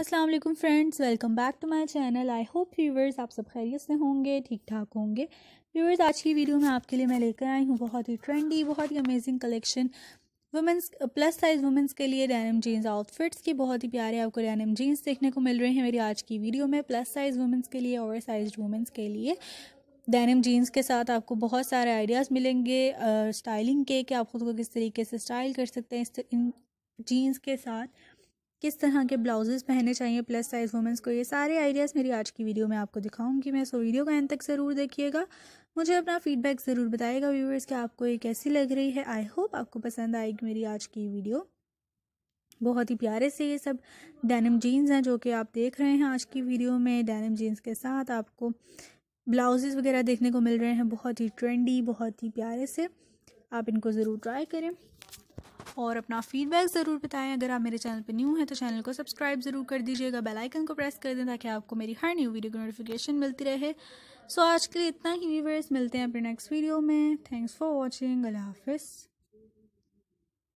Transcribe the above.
अस्सलाम वालेकुम friends welcome back to my channel I hope viewers आप सब खैरियत से होंगे ठीक ठाक होंगे व्यूवर्स आज की वीडियो में आपके लिए मैं लेकर आई हूँ बहुत ही ट्रेंडी बहुत ही amazing collection women's plus size women's के लिए डैनम जीन्स आउटफिट्स की बहुत ही प्यारे आपको डैनम जीन्स देखने को मिल रहे हैं मेरी आज की वीडियो में प्लस साइज वुमेंस के लिए ओवर साइज वुमेंस के लिए डैनम जीन्स के साथ आपको बहुत सारे आइडियाज़ मिलेंगे स्टाइलिंग के कि आप खुद को किस तरीके से स्टाइल कर सकते हैं इन जीन्स के साथ किस तरह के ब्लाउजेस पहने चाहिए प्लस साइज़ वुमेंस को ये सारे आइडियाज़ मेरी आज की वीडियो में आपको दिखाऊंगी मैं सो वीडियो का एंड तक ज़रूर देखिएगा मुझे अपना फीडबैक ज़रूर बताएगा व्यूवर्स कि आपको ये कैसी लग रही है आई होप आपको पसंद आएगी मेरी आज की वीडियो बहुत ही प्यारे से ये सब डैनम जीन्स हैं जो कि आप देख रहे हैं आज की वीडियो में डैनम जीन्स के साथ आपको ब्लाउजेज़ वगैरह देखने को मिल रहे हैं बहुत ही ट्रेंडी बहुत ही प्यारे से आप इनको ज़रूर ट्राई करें और अपना फीडबैक ज़रूर बताएं अगर आप मेरे चैनल पर न्यू हैं तो चैनल को सब्सक्राइब ज़रूर कर दीजिएगा बेल आइकन को प्रेस कर दें ताकि आपको मेरी हर न्यू वीडियो की नोटिफिकेशन मिलती रहे सो आज के लिए इतना ही व्यूवर्स मिलते हैं अपने नेक्स्ट वीडियो में थैंक्स फॉर वॉचिंग अल्लाह हाफिज़